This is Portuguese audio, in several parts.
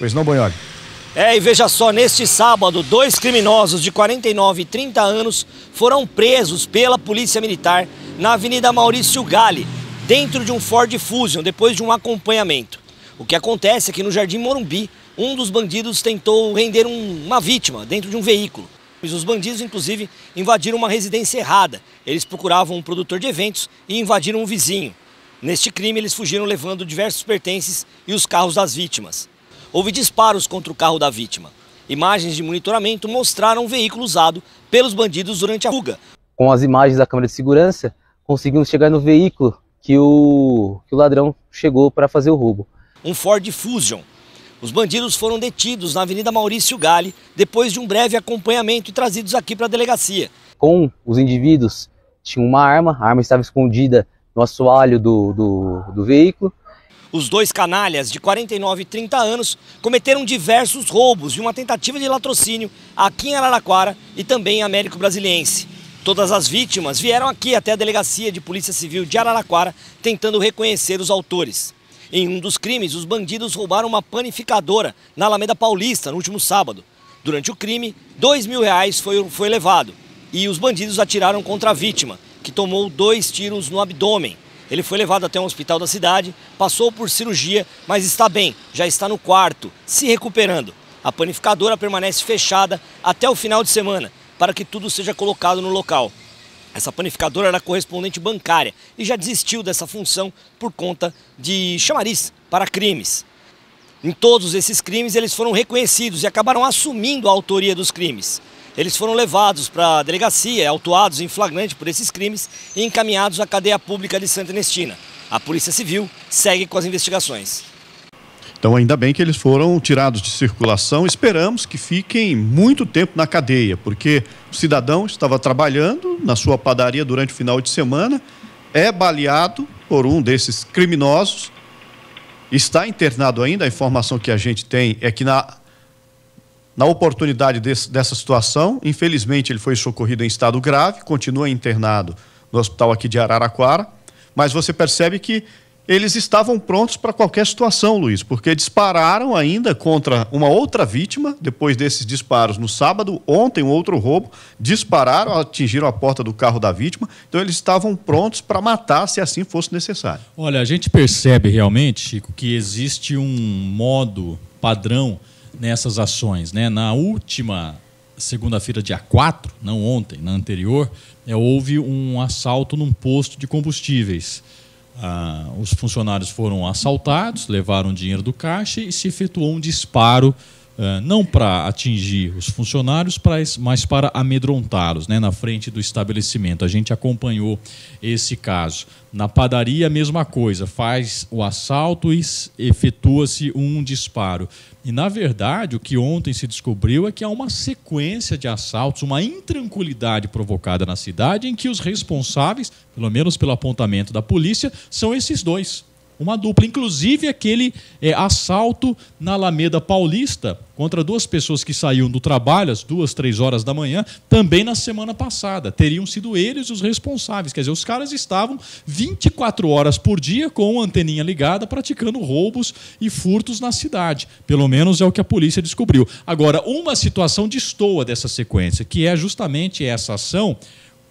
Pois não, Bonholi. É, e veja só, neste sábado, dois criminosos de 49 e 30 anos foram presos pela Polícia Militar na Avenida Maurício Gale, dentro de um Ford Fusion, depois de um acompanhamento. O que acontece é que no Jardim Morumbi, um dos bandidos tentou render um, uma vítima dentro de um veículo. Os bandidos, inclusive, invadiram uma residência errada. Eles procuravam um produtor de eventos e invadiram um vizinho. Neste crime, eles fugiram levando diversos pertences e os carros das vítimas houve disparos contra o carro da vítima. Imagens de monitoramento mostraram o veículo usado pelos bandidos durante a fuga. Com as imagens da câmera de segurança, conseguimos chegar no veículo que o, que o ladrão chegou para fazer o roubo. Um Ford Fusion. Os bandidos foram detidos na Avenida Maurício Gale, depois de um breve acompanhamento e trazidos aqui para a delegacia. Com os indivíduos, tinha uma arma, a arma estava escondida no assoalho do, do, do veículo. Os dois canalhas, de 49 e 30 anos, cometeram diversos roubos e uma tentativa de latrocínio aqui em Araraquara e também em Américo Brasiliense. Todas as vítimas vieram aqui até a Delegacia de Polícia Civil de Araraquara tentando reconhecer os autores. Em um dos crimes, os bandidos roubaram uma panificadora na Alameda Paulista no último sábado. Durante o crime, dois mil reais foi, foi levado e os bandidos atiraram contra a vítima, que tomou dois tiros no abdômen. Ele foi levado até um hospital da cidade, passou por cirurgia, mas está bem, já está no quarto, se recuperando. A panificadora permanece fechada até o final de semana, para que tudo seja colocado no local. Essa panificadora era correspondente bancária e já desistiu dessa função por conta de chamariz para crimes. Em todos esses crimes, eles foram reconhecidos e acabaram assumindo a autoria dos crimes. Eles foram levados para a delegacia, autuados em flagrante por esses crimes e encaminhados à cadeia pública de Santa Ernestina. A Polícia Civil segue com as investigações. Então, ainda bem que eles foram tirados de circulação. Esperamos que fiquem muito tempo na cadeia, porque o cidadão estava trabalhando na sua padaria durante o final de semana, é baleado por um desses criminosos, está internado ainda. A informação que a gente tem é que na na oportunidade desse, dessa situação, infelizmente ele foi socorrido em estado grave, continua internado no hospital aqui de Araraquara, mas você percebe que eles estavam prontos para qualquer situação, Luiz, porque dispararam ainda contra uma outra vítima, depois desses disparos no sábado, ontem um outro roubo, dispararam, atingiram a porta do carro da vítima, então eles estavam prontos para matar se assim fosse necessário. Olha, a gente percebe realmente, Chico, que existe um modo padrão nessas ações. Né? Na última segunda-feira, dia 4, não ontem, na anterior, é, houve um assalto num posto de combustíveis. Ah, os funcionários foram assaltados, levaram dinheiro do caixa e se efetuou um disparo eh, não para atingir os funcionários, mas para amedrontá-los né, na frente do estabelecimento. A gente acompanhou esse caso. Na padaria, a mesma coisa, faz o assalto e efetua-se um disparo. E, na verdade, o que ontem se descobriu é que há uma sequência de assaltos, uma intranquilidade provocada na cidade, em que os responsáveis, pelo menos pelo apontamento da polícia, são esses dois uma dupla. Inclusive aquele é, assalto na Alameda Paulista contra duas pessoas que saíam do trabalho às duas, três horas da manhã, também na semana passada. Teriam sido eles os responsáveis. Quer dizer, os caras estavam 24 horas por dia com a anteninha ligada, praticando roubos e furtos na cidade. Pelo menos é o que a polícia descobriu. Agora, uma situação destoa dessa sequência, que é justamente essa ação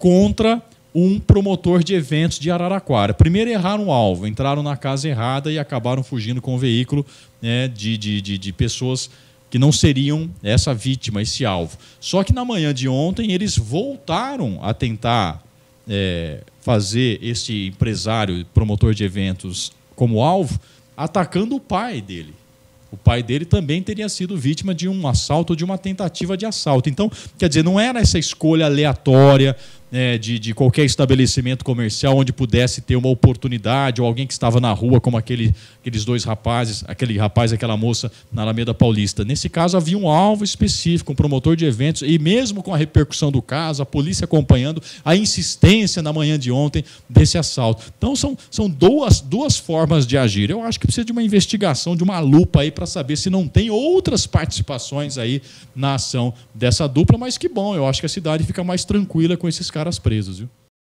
contra um promotor de eventos de Araraquara. Primeiro erraram o alvo, entraram na casa errada e acabaram fugindo com o veículo né, de, de, de, de, pessoas que não seriam essa vítima, esse alvo. Só que na manhã de ontem eles voltaram a tentar é, fazer esse empresário, promotor de eventos, como alvo, atacando o pai dele. O pai dele também teria sido vítima de um assalto, de uma tentativa de assalto. Então, quer dizer, não era essa escolha aleatória, né, de, de qualquer estabelecimento comercial onde pudesse ter uma oportunidade, ou alguém que estava na rua, como aquele, aqueles dois rapazes, aquele rapaz e aquela moça na Alameda Paulista. Nesse caso, havia um alvo específico, um promotor de eventos, e mesmo com a repercussão do caso, a polícia acompanhando a insistência na manhã de ontem desse assalto. Então, são, são duas, duas formas de agir. Eu acho que precisa de uma investigação, de uma lupa aí para saber se não tem outras participações aí na ação dessa dupla, mas que bom, eu acho que a cidade fica mais tranquila com esses casos caras presos, viu?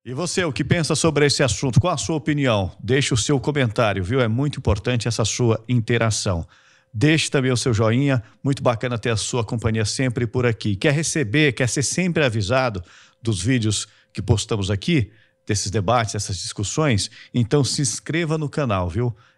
E você, o que pensa sobre esse assunto? Qual a sua opinião? Deixe o seu comentário, viu? É muito importante essa sua interação. Deixe também o seu joinha, muito bacana ter a sua companhia sempre por aqui. Quer receber, quer ser sempre avisado dos vídeos que postamos aqui, desses debates, dessas discussões? Então se inscreva no canal, viu?